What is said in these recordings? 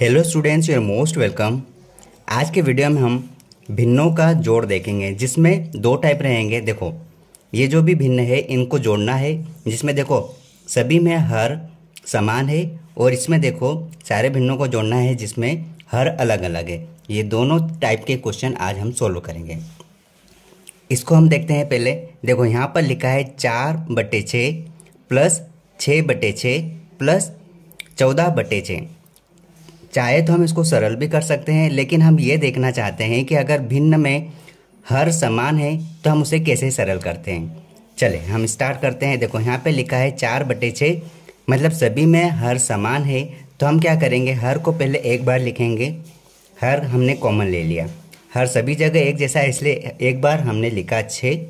hello students you are most welcome आज के video में हम भिन्नों का जोड़ देखेंगे जिसमें दो टाइप रहेंगे देखो ये जो भी भिन्न है इनको जोड़ना है जिसमें देखो सभी में हर समान है और इसमें देखो सारे भिन्नों को जोड़ना है जिसमें हर अलग अलग है ये दोनों टाइप के क्वेश्चन आज हम सोल्व करेंगे इसको हम देखते हैं पहले देखो यहाँ पर लिखा है चार बटे छः प्लस छः बटे छः प्लस चौदह बटे छः चाहे तो हम इसको सरल भी कर सकते हैं लेकिन हम ये देखना चाहते हैं कि अगर भिन्न में हर समान है तो हम उसे कैसे सरल करते हैं चले हम स्टार्ट करते हैं देखो यहाँ पे लिखा है चार बटे छः मतलब सभी में हर समान है तो हम क्या करेंगे हर को पहले एक बार लिखेंगे हर हमने कॉमन ले लिया हर सभी जगह एक जैसा है इसलिए एक बार हमने लिखा छः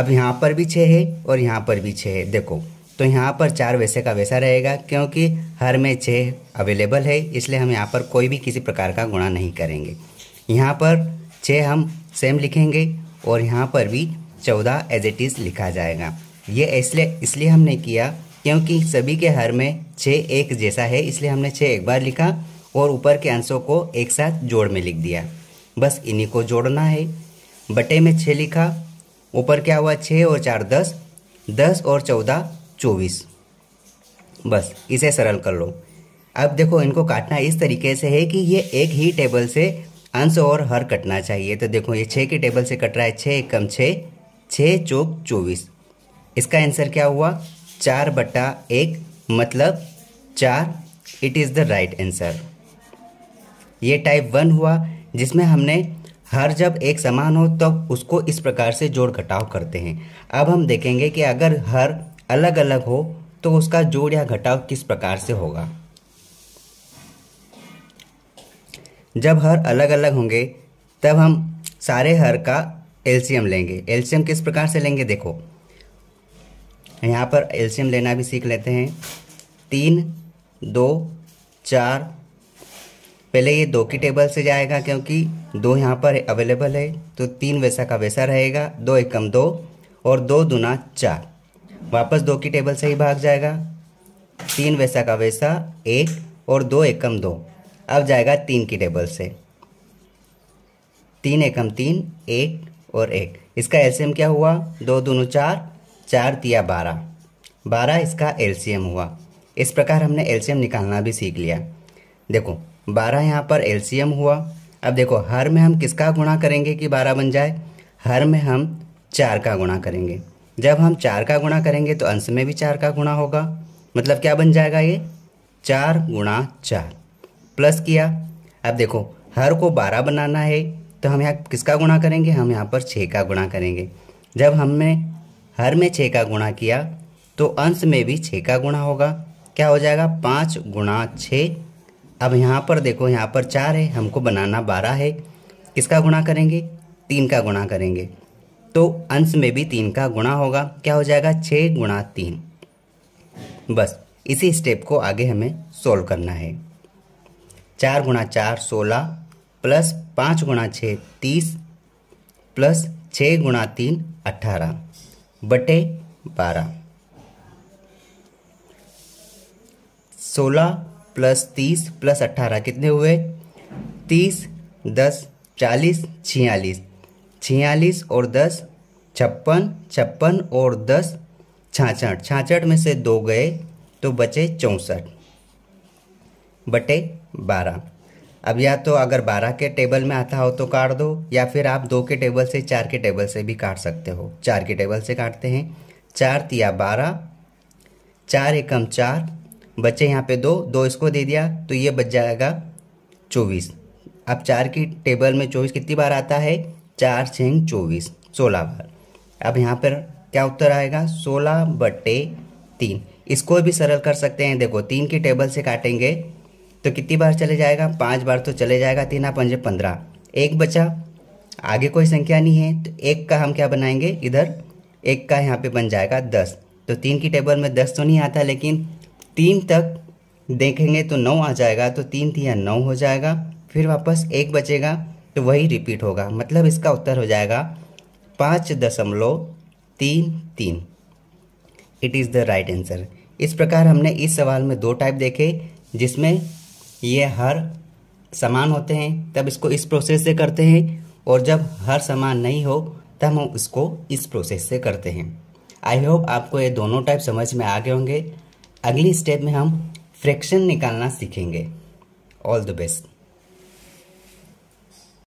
अब यहाँ पर भी छः है और यहाँ पर भी छः है देखो तो यहाँ पर चार वैसे का वैसा रहेगा क्योंकि हर में छः अवेलेबल है इसलिए हम यहाँ पर कोई भी किसी प्रकार का गुणा नहीं करेंगे यहाँ पर छः हम सेम लिखेंगे और यहाँ पर भी चौदह एज इट इज़ लिखा जाएगा ये इसलिए इसलिए हमने किया क्योंकि सभी के हर में छः एक जैसा है इसलिए हमने छः एक बार लिखा और ऊपर के अंशों को एक साथ जोड़ में लिख दिया बस इन्हीं को जोड़ना है बटे में छः लिखा ऊपर क्या हुआ छः और चार दस दस और चौदह चौबीस बस इसे सरल कर लो अब देखो इनको काटना इस तरीके से है कि ये एक ही टेबल से अंश और हर कटना चाहिए तो देखो ये छः के टेबल से कट रहा है छः एक कम छः छः चौक चौबीस इसका आंसर क्या हुआ चार बट्टा एक मतलब चार it is the right answer ये टाइप वन हुआ जिसमें हमने हर जब एक समान हो तब तो उसको इस प्रकार से जोड़ घटाव करते हैं अब हम देखेंगे कि अगर हर अलग अलग हो तो उसका जोड़ या घटाव किस प्रकार से होगा जब हर अलग अलग होंगे तब हम सारे हर का एल्शियम लेंगे एल्शियम किस प्रकार से लेंगे देखो यहाँ पर एल्शियम लेना भी सीख लेते हैं तीन दो चार पहले ये दो की टेबल से जाएगा क्योंकि दो यहाँ पर अवेलेबल है तो तीन वैसा का वैसा रहेगा दो एकम दो और दो दुना चार वापस दो की टेबल से ही भाग जाएगा तीन वैसा का वैसा एक और दो एकम दो अब जाएगा तीन की टेबल से तीन एकम तीन एक और एक इसका एलसीएम क्या हुआ दो दोनों चार चार दिया बारह बारह इसका एलसीएम हुआ इस प्रकार हमने एलसीएम निकालना भी सीख लिया देखो बारह यहाँ पर एलसीएम हुआ अब देखो हर में हम किसका गुणा करेंगे कि बारह बन जाए हर में हम चार का गुणा करेंगे जब हम चार का गुणा करेंगे तो अंश में भी चार का गुणा होगा मतलब क्या बन जाएगा ये चार गुणा चार प्लस किया अब देखो हर को बारह बनाना है तो हम यहाँ किसका गुणा करेंगे हम यहाँ पर छः का गुणा करेंगे जब हमने हर में छः का गुणा किया तो अंश में भी छः का गुणा होगा क्या हो जाएगा पाँच गुणा छः अब यहाँ पर देखो यहाँ पर चार है हमको बनाना बारह है किसका गुणा करेंगे तीन का गुणा करेंगे तो अंश में भी तीन का गुणा होगा क्या हो जाएगा छः गुणा तीन बस इसी स्टेप को आगे हमें सोल्व करना है चार गुणा चार सोलह प्लस पाँच गुणा छः तीस प्लस छः गुणा तीन अट्ठारह बटे बारह सोलह प्लस तीस प्लस अट्ठारह कितने हुए तीस दस चालीस छियालीस छियालीस और दस छप्पन छप्पन और दस छाछठ छाछठ में से दो गए तो बचे चौंसठ बटे बारह अब या तो अगर बारह के टेबल में आता हो तो काट दो या फिर आप दो के टेबल से चार के टेबल से भी काट सकते हो चार के टेबल से काटते हैं चार तिया बारह चार एकम चार बचे यहाँ पे दो दो इसको दे दिया तो ये बच जाएगा चौबीस अब चार की टेबल में चौबीस कितनी बार आता है चार छः चौबीस सोलह बार अब यहाँ पर क्या उत्तर आएगा सोलह बटे तीन इसको भी सरल कर सकते हैं देखो तीन की टेबल से काटेंगे तो कितनी बार चले जाएगा पाँच बार तो चले जाएगा तीन आप पंजे पंद्रह एक बचा आगे कोई संख्या नहीं है तो एक का हम क्या बनाएंगे इधर एक का यहाँ पे बन जाएगा दस तो तीन की टेबल में दस तो नहीं आता लेकिन तीन तक देखेंगे तो नौ आ जाएगा तो तीन तीन नौ हो जाएगा फिर वापस एक बचेगा तो वही रिपीट होगा मतलब इसका उत्तर हो जाएगा पाँच दशमलव तीन तीन it is the right answer इस प्रकार हमने इस सवाल में दो टाइप देखे जिसमें ये हर समान होते हैं तब इसको इस प्रोसेस से करते हैं और जब हर समान नहीं हो तब हम इसको इस प्रोसेस से करते हैं आई होप आपको ये दोनों टाइप समझ में आ गए होंगे अगली स्टेप में हम फ्रैक्शन निकालना सीखेंगे ऑल द बेस्ट